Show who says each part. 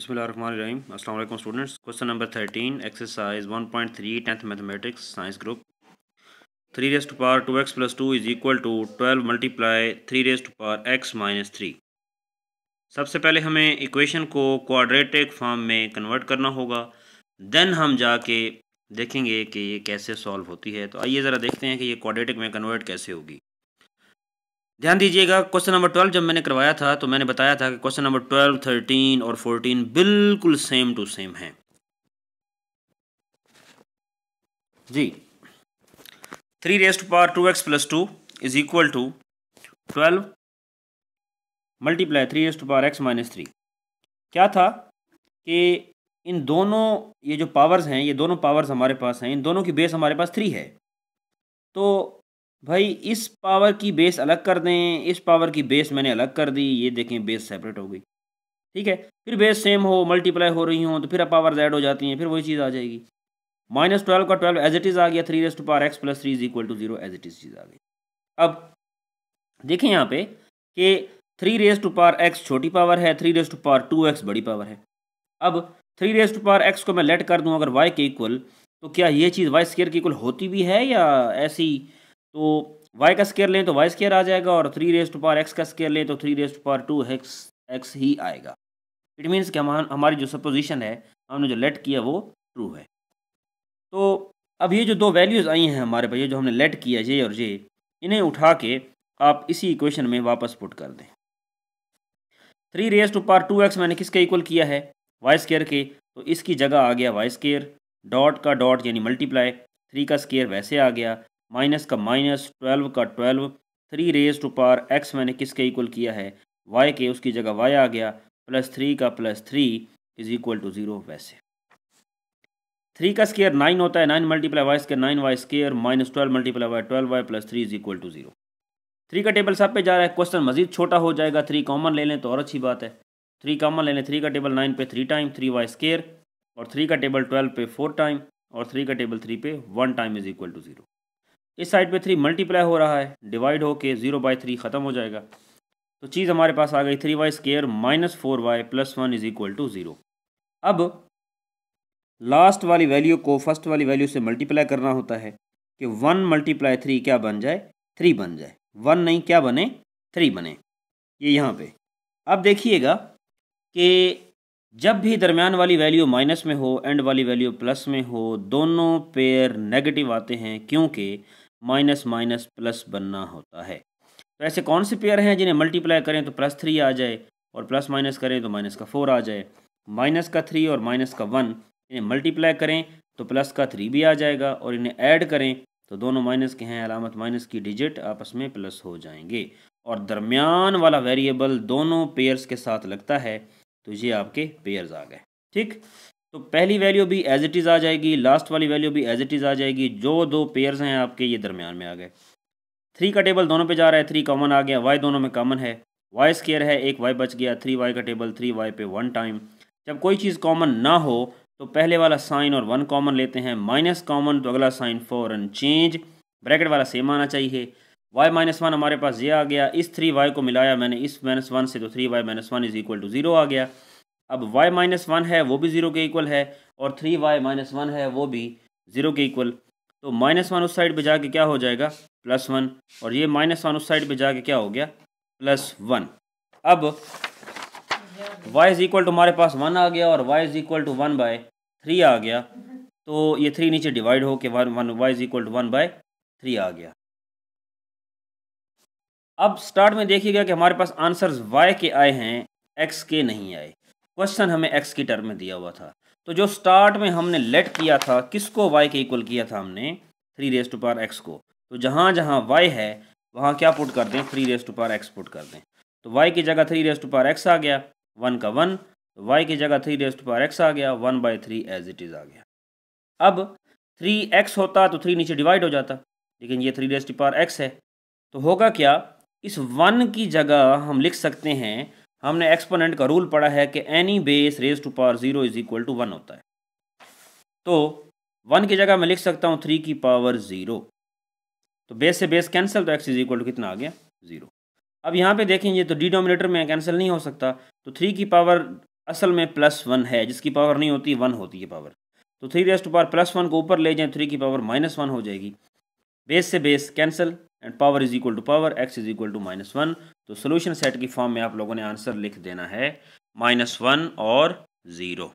Speaker 1: रहीम अस्सलाम students question number thirteen exercise one point three tenth mathematics science group three raised to power two x plus two is equal to twelve multiply three raised to power x minus three सबसे पहले हमें equation को quadratic form में convert करना होगा then हम जाके देखेंगे कि ये कैसे सॉल्व होती है तो आइए ज़रा देखते हैं कि ये क्वाड्रेटिक में कन्वर्ट कैसे होगी ध्यान दीजिएगा क्वेश्चन नंबर ट्वेल्व जब मैंने करवाया था तो मैंने बताया था कि क्वेश्चन नंबर ट्वेल्व थर्टीन और फोर्टीन बिल्कुल सेम टू सेम है जी three raised power two x plus two is equal to twelve multiply three raised power x minus three क्या था कि इन दोनों ये जो पावर्स हैं ये दोनों पावर्स हमारे पास हैं इन दोनों की बेस हमारे पास थ्री है तो भाई इस पावर की बेस अलग कर दें इस पावर की बेस मैंने अलग कर दी ये देखें बेस सेपरेट हो गई ठीक है फिर बेस सेम हो मल्टीप्लाई हो रही हो तो फिर पावर ऐड हो जाती हैं फिर वही चीज़ आ जाएगी माइनस ट्वेल्व का ट्वेल्व एज इट इज़ आ गया three two power x plus three is equal to zero as it is चीज़ आ गई अब देखें यहाँ पे कि three raise to power x छोटी पावर है three raise to power two x बड़ी पावर है अब three raise to power x को मैं लेट कर दूँ अगर वाई के इक्वल तो क्या ये चीज़ वाई स्केयर के इक्वल होती भी है या ऐसी तो वाई का स्केयर लें तो वाई स्केयर आ जाएगा और थ्री रेस्ट पार एक्स का स्केयर लें तो three raised power two x x ही आएगा इट मीन्स कि हम हमारी जो सपोजिशन है हमने जो लेट किया वो ट्रू है तो अब ये जो दो वैल्यूज़ आई हैं हमारे पास ये जो हमने लेट किया जे और जे इन्हें उठा के आप इसी इक्वेशन में वापस पुट कर दें three raise to power two x मैंने किसके इक्वल किया है वाई स्केयर के तो इसकी जगह आ गया वाई स्केयर डॉट का डॉट यानी मल्टीप्लाई थ्री का स्केयर वैसे आ गया माइनस का माइनस ट्वेल्व का twelve three raise to power x मैंने किसके इक्वल किया है वाई के उसकी जगह वाई आ गया प्लस थ्री का plus three is equal to zero वैसे थ्री का स्केयर नाइन होता है nine multiply y square nine y square minus twelve multiply y twelve y plus three is equal to zero three का table सब पे जा रहा है क्वेश्चन मजीद छोटा हो जाएगा थ्री कॉमन ले लें तो और अच्छी बात है थ्री कॉमन ले लें थ्री का टेबल नाइन पे three time three y square और थ्री का टेबल ट्वेल्व पे फोर टाइम और थ्री का टेबल थ्री पे one time is equal to zero इस साइड पे थ्री मल्टीप्लाई हो रहा है डिवाइड होके जीरो बाई थ्री ख़त्म हो जाएगा तो चीज़ हमारे पास आ गई three y square minus four y plus one is equal to zero अब लास्ट वाली वैल्यू को फर्स्ट वाली वैल्यू से मल्टीप्लाई करना होता है कि वन मल्टीप्लाई थ्री क्या बन जाए थ्री बन जाए वन नहीं क्या बने थ्री बने ये यहाँ पे अब देखिएगा कि जब भी दरमियान वाली वैल्यू माइनस में हो एंड वाली वैल्यू प्लस में हो दोनों पेयर नेगेटिव आते हैं क्योंकि माइनस माइनस प्लस बनना होता है तो ऐसे कौन से पेयर हैं जिन्हें मल्टीप्लाई करें तो प्लस थ्री आ जाए और प्लस माइनस करें तो माइनस का फोर आ जाए माइनस का थ्री और माइनस का वन इन्हें मल्टीप्लाई करें तो प्लस का थ्री भी आ जाएगा और इन्हें ऐड करें तो दोनों माइनस के हैं अलामत माइनस की डिजिट आपस में प्लस हो जाएंगे और दरमियान वाला वेरिएबल दोनों पेयर्स के साथ लगता है तो ये आपके पेयर्स आ गए ठीक तो पहली वैल्यू भी एज इट इज़ आ जाएगी लास्ट वाली वैल्यू भी एज इट इज़ आ जाएगी जो दो पेयर्स हैं आपके ये दरमियान में आ गए थ्री का टेबल दोनों पे जा रहा है थ्री कॉमन आ गया वाई दोनों में कॉमन है वाई स्केयर है एक वाई बच गया थ्री वाई का टेबल थ्री वाई पे वन टाइम जब कोई चीज़ कॉमन ना हो तो पहले वाला साइन और वन कॉमन लेते हैं माइनस कॉमन तो अगला साइन फॉरन चेंज ब्रैकेट वाला सेम आना चाहिए वाई माइनस वन हमारे पास ये आ गया इस थ्री वाई को मिलाया मैंने इस माइनस वन से तो three y minus one is equal to zero आ गया अब y माइनस वन है वो भी ज़ीरो के इक्वल है और थ्री वाई माइनस वन है वो भी ज़ीरो के इक्वल तो माइनस वन उस साइड पे जाके क्या हो जाएगा प्लस वन और ये माइनस वन उस साइड पे जाके क्या हो गया प्लस वन अब y इज़ इक्वल टू हमारे पास वन आ गया और y is equal to one by three आ गया तो ये थ्री नीचे डिवाइड हो के one one y is equal to one by three आ गया अब स्टार्ट में देखिएगा कि हमारे पास आंसर्स y के आए हैं x के नहीं आए क्वेश्चन हमें एक्स की टर्म में दिया हुआ था तो जो स्टार्ट में हमने लेट किया था किसको वाई के इक्वल किया था हमने three raise to power x को तो जहाँ जहाँ वाई है वहाँ क्या पुट कर दें three raise to power x put कर दें तो वाई की जगह three raise to power x आ गया वन का वन तो वाई की जगह three raise to power x आ गया one by three as it is आ गया अब थ्री एक्स होता तो थ्री नीचे डिवाइड हो जाता लेकिन ये three raise to power x है तो होगा क्या इस वन की जगह हम लिख सकते हैं हमने एक्सपोनेंट का रूल पढ़ा है कि any base raise to power zero is equal to one होता है तो वन की जगह मैं लिख सकता हूँ थ्री की पावर ज़ीरो तो बेस से बेस कैंसिल तो एक्स इज इक्वल टू कितना आ गया ज़ीरो अब यहाँ पे देखेंगे तो डिनोमिनेटर में कैंसिल नहीं हो सकता तो थ्री की पावर असल में प्लस वन है जिसकी पावर नहीं होती वन होती है पावर तो three raised power plus one को ऊपर ले जाएं थ्री की पावर माइनस वन हो जाएगी बेस से base cancel and power is equal to power x is equal to minus one तो सोल्यूशन सेट की फॉर्म में आप लोगों ने आंसर लिख देना है माइनस वन और ज़ीरो